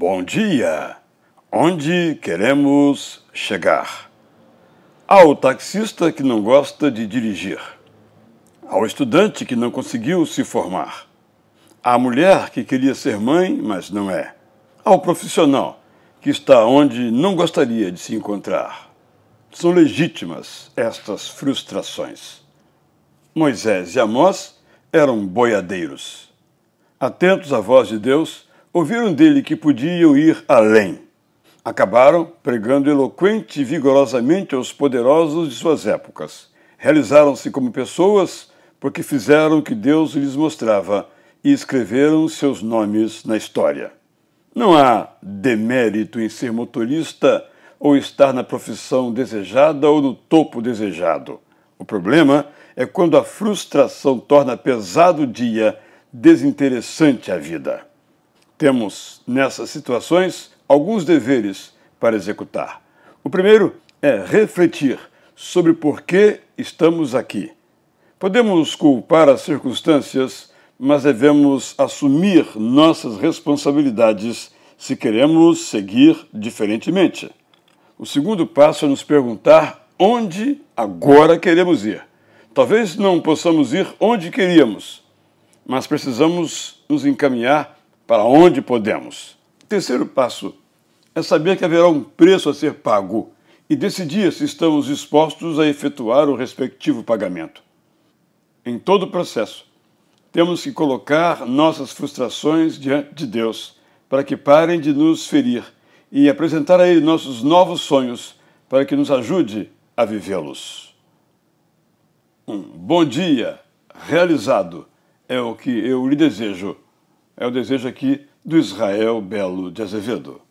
Bom dia! Onde queremos chegar? Ao taxista que não gosta de dirigir, ao estudante que não conseguiu se formar, à mulher que queria ser mãe, mas não é, ao profissional que está onde não gostaria de se encontrar. São legítimas estas frustrações. Moisés e Amós eram boiadeiros. Atentos à voz de Deus, ouviram dele que podiam ir além. Acabaram pregando eloquente e vigorosamente aos poderosos de suas épocas. Realizaram-se como pessoas porque fizeram o que Deus lhes mostrava e escreveram seus nomes na história. Não há demérito em ser motorista ou estar na profissão desejada ou no topo desejado. O problema é quando a frustração torna pesado o dia, desinteressante a vida. Temos, nessas situações, alguns deveres para executar. O primeiro é refletir sobre por que estamos aqui. Podemos culpar as circunstâncias, mas devemos assumir nossas responsabilidades se queremos seguir diferentemente. O segundo passo é nos perguntar onde agora queremos ir. Talvez não possamos ir onde queríamos, mas precisamos nos encaminhar para onde podemos. Terceiro passo é saber que haverá um preço a ser pago e decidir se estamos dispostos a efetuar o respectivo pagamento. Em todo o processo, temos que colocar nossas frustrações diante de Deus para que parem de nos ferir e apresentar a Ele nossos novos sonhos para que nos ajude a vivê-los. Um bom dia realizado é o que eu lhe desejo é o desejo aqui do Israel Belo de Azevedo.